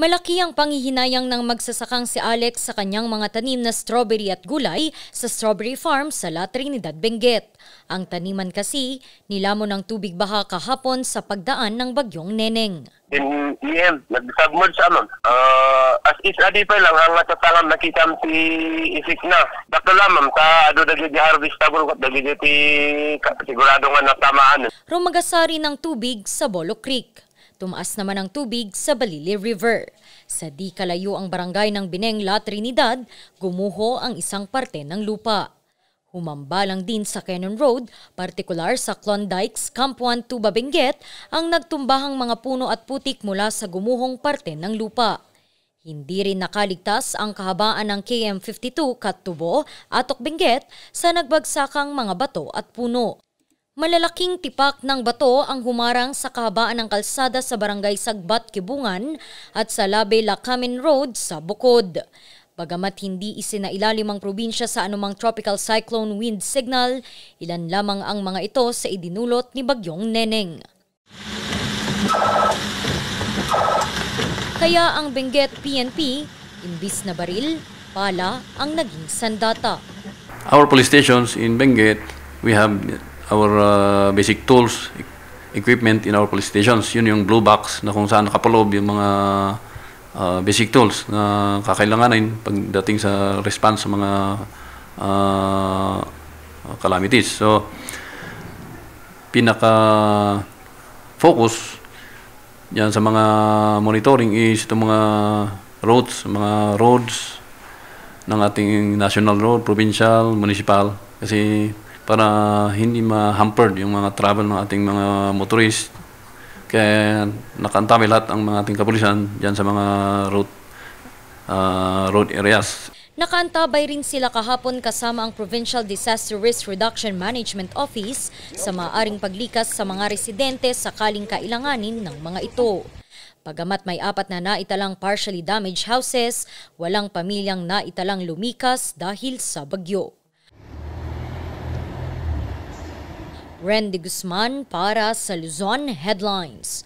Malaki ang panghihinayang ng magsasakang si Alex sa kanyang mga tanim na strawberry at gulay sa strawberry farm sa La Trinidad, Benguet. Ang taniman kasi nilamon ng tubig baha kahapon sa pagdaan ng bagyong Neneng. In the end, nag-submerge sa amon. Uh, ah, as is adi pa lang hanga sa tangan nakita si isik na. Dakto lamang ta ado dagiti harvest tabon ko dagiti sigurado nga natamaan. Rumagasari ng tubig sa Bolo Creek. Tumaas naman ang tubig sa Balili River. Sa di kalayo ang barangay ng Bineng La Trinidad, gumuho ang isang parte ng lupa. Humambalang din sa Cannon Road, partikular sa Klondike's Camp 1 to Babenguet, ang nagtumbahang mga puno at putik mula sa gumuhong parte ng lupa. Hindi rin nakaligtas ang kahabaan ng KM52 Katubo at Benguet sa nagbagsakang mga bato at puno. Malalaking tipak ng bato ang humarang sa kahabaan ng kalsada sa barangay Sagbat, Kibungan at sa Labe Lakamin Road sa Bukod. Bagamat hindi isinailalim ang probinsya sa anumang tropical cyclone wind signal, ilan lamang ang mga ito sa idinulot ni Bagyong Neneng. Kaya ang Benguet PNP, imbis na baril, pala ang naging sandata. Our police stations in Benguet, we have our uh, basic tools, e-, equipment in our police stations. Yun yung blue box na kung saan nakapalob yung mga uh, basic tools na kakailanganin pagdating sa response sa mga uh, calamities. So, pinaka-focus yan sa mga monitoring is itong mga roads, mga roads ng ating national road, provincial, municipal. Kasi para hindi ma-hampered yung mga travel ng ating mga motorist. Kaya nakantabi lahat ang mga ating kapulisan dyan sa mga road, uh, road areas. Nakantabay rin sila kahapon kasama ang Provincial Disaster Risk Reduction Management Office sa maaring paglikas sa mga residente sakaling kailanganin ng mga ito. Pagamat may apat na naitalang partially damaged houses, walang pamilyang naitalang lumikas dahil sa bagyo. Randy Guzman para sa Luzon Headlines.